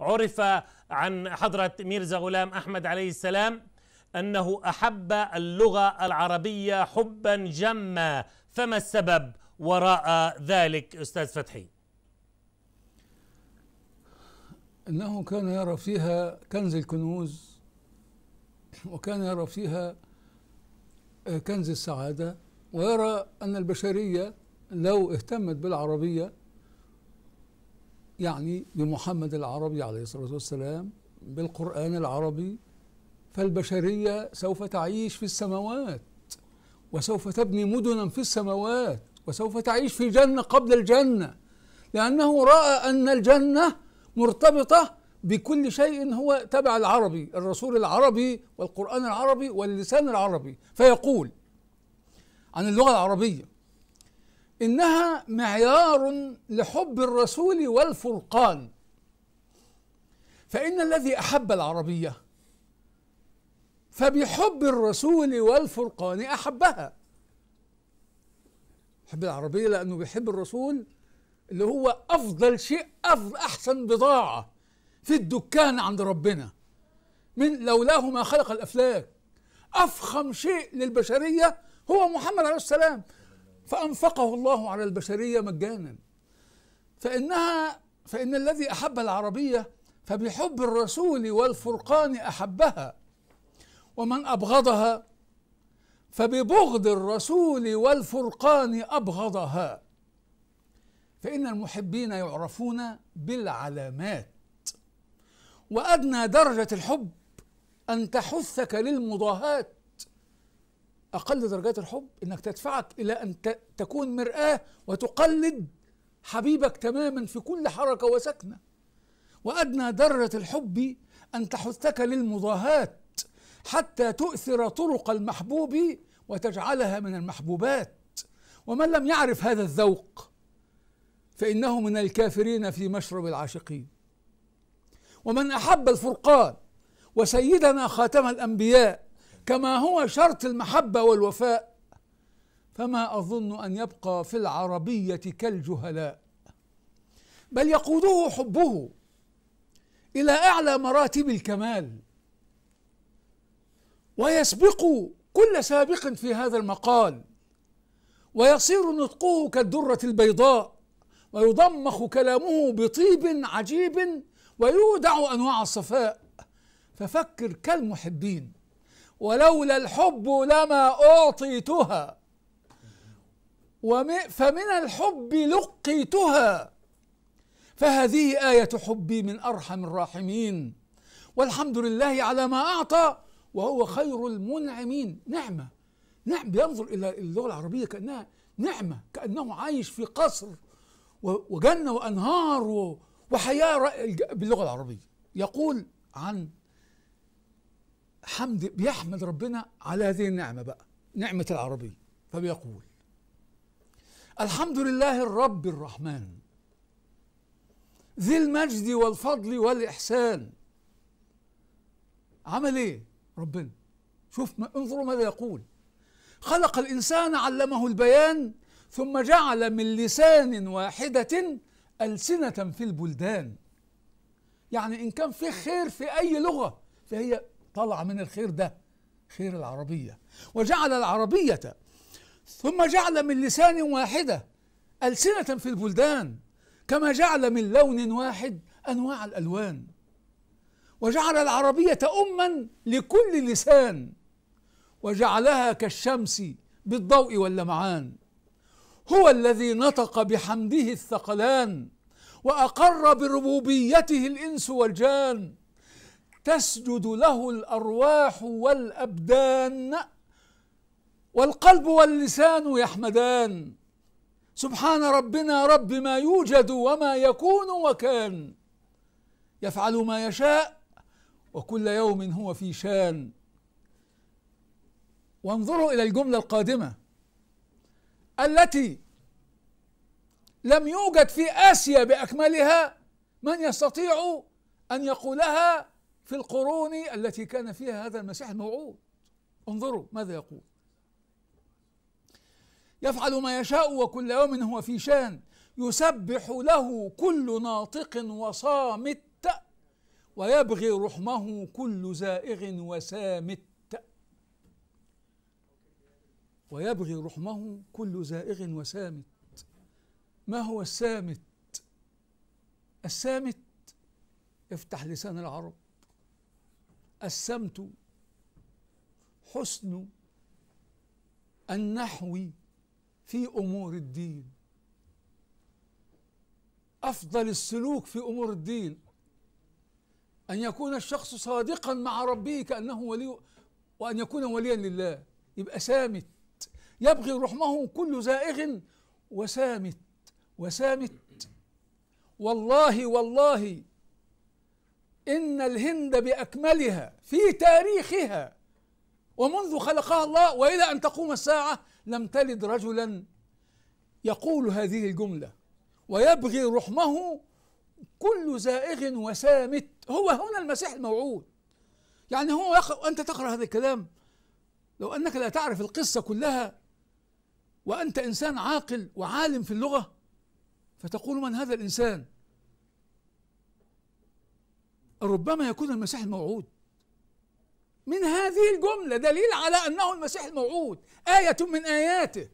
عرف عن حضرة ميرزا غلام أحمد عليه السلام أنه أحب اللغة العربية حبا جما فما السبب وراء ذلك أستاذ فتحي أنه كان يرى فيها كنز الكنوز وكان يرى فيها كنز السعادة ويرى أن البشرية لو اهتمت بالعربية يعني بمحمد العربي عليه الصلاة والسلام بالقرآن العربي فالبشرية سوف تعيش في السماوات وسوف تبني مدنا في السماوات وسوف تعيش في جنة قبل الجنة لأنه رأى أن الجنة مرتبطة بكل شيء هو تبع العربي الرسول العربي والقرآن العربي واللسان العربي فيقول عن اللغة العربية إنها معيار لحب الرسول والفرقان فإن الذي أحب العربية فبحب الرسول والفرقان أحبها حب العربية لأنه بيحب الرسول اللي هو أفضل شيء أفضل أحسن بضاعة في الدكان عند ربنا من لولاه ما خلق الأفلاك أفخم شيء للبشرية هو محمد عليه السلام فأنفقه الله على البشرية مجانا فإنها فإن الذي أحب العربية فبحب الرسول والفرقان أحبها ومن أبغضها فببغض الرسول والفرقان أبغضها فإن المحبين يعرفون بالعلامات وأدنى درجة الحب أن تحثك للمضاهاة أقل درجات الحب إنك تدفعك إلى أن تكون مرآة وتقلد حبيبك تماما في كل حركة وسكنة وأدنى ذره الحب أن تحثك للمضاهاة حتى تؤثر طرق المحبوب وتجعلها من المحبوبات ومن لم يعرف هذا الذوق فإنه من الكافرين في مشرب العاشقين ومن أحب الفرقان وسيدنا خاتم الأنبياء كما هو شرط المحبة والوفاء فما أظن أن يبقى في العربية كالجهلاء بل يقوده حبه إلى أعلى مراتب الكمال ويسبق كل سابق في هذا المقال ويصير نطقه كالدرة البيضاء ويضمخ كلامه بطيب عجيب ويودع أنواع الصفاء ففكر كالمحبين ولولا الحب لما أعطيتها فمن الحب لقيتها فهذه آية حبي من أرحم الراحمين والحمد لله على ما أعطى وهو خير المنعمين نعمة نعم بينظر إلى اللغة العربية كأنها نعمة كأنه عايش في قصر وجنة وأنهار وحياة باللغة العربية يقول عن حمد بيحمد ربنا على هذه النعمة بقى نعمة العربية فبيقول الحمد لله الرب الرحمن ذي المجد والفضل والإحسان عمل ايه ربنا شوف ما انظروا ماذا يقول خلق الإنسان علمه البيان ثم جعل من لسان واحدة ألسنة في البلدان يعني إن كان في خير في أي لغة فهي طلع من الخير ده خير العربية وجعل العربية ثم جعل من لسان واحدة ألسنة في البلدان كما جعل من لون واحد أنواع الألوان وجعل العربية أما لكل لسان وجعلها كالشمس بالضوء واللمعان هو الذي نطق بحمده الثقلان وأقر بربوبيته الإنس والجان تسجد له الارواح والابدان والقلب واللسان يحمدان سبحان ربنا رب ما يوجد وما يكون وكان يفعل ما يشاء وكل يوم هو في شان وانظروا الى الجمله القادمه التي لم يوجد في اسيا باكملها من يستطيع ان يقولها في القرون التي كان فيها هذا المسيح الموعود انظروا ماذا يقول يفعل ما يشاء وكل يوم هو في شان يسبح له كل ناطق وصامت ويبغي رحمه كل زائغ وسامت ويبغي رحمه كل زائغ وسامت ما هو السامت السامت افتح لسان العرب السمت حسن النحو في امور الدين افضل السلوك في امور الدين ان يكون الشخص صادقا مع ربه كانه ولي وان يكون وليا لله يبقى سامت يبغي رحمه كل زائغ وسامت وسامت والله والله إن الهند بأكملها في تاريخها ومنذ خلقها الله وإلى أن تقوم الساعة لم تلد رجلا يقول هذه الجملة ويبغي رحمه كل زائغ وسامت هو هنا المسيح الموعود يعني هو يق... أنت تقرأ هذا الكلام لو أنك لا تعرف القصة كلها وأنت إنسان عاقل وعالم في اللغة فتقول من هذا الإنسان ربما يكون المسيح الموعود من هذه الجملة دليل على أنه المسيح الموعود آية من آياته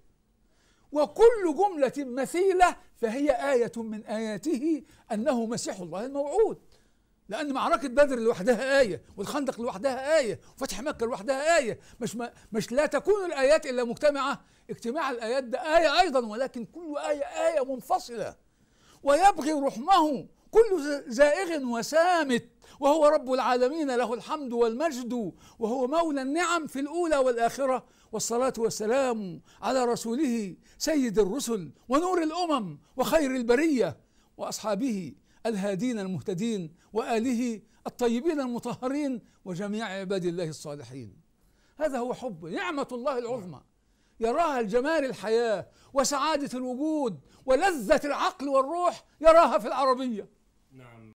وكل جملة مثيلة فهي آية من آياته أنه مسيح الله الموعود لأن معركة بدر لوحدها آية والخندق لوحدها آية وفتح مكة لوحدها آية مش, ما مش لا تكون الآيات إلا مجتمعة اجتماع الآيات ده آية أيضا ولكن كل آية آية منفصلة ويبغي رحمه كل زائغ وسامت وهو رب العالمين له الحمد والمجد وهو مولى النعم في الأولى والآخرة والصلاة والسلام على رسوله سيد الرسل ونور الأمم وخير البرية وأصحابه الهادين المهتدين وآله الطيبين المطهرين وجميع عباد الله الصالحين هذا هو حب نعمة الله العظمى يراها الجمال الحياة وسعادة الوجود ولذة العقل والروح يراها في العربية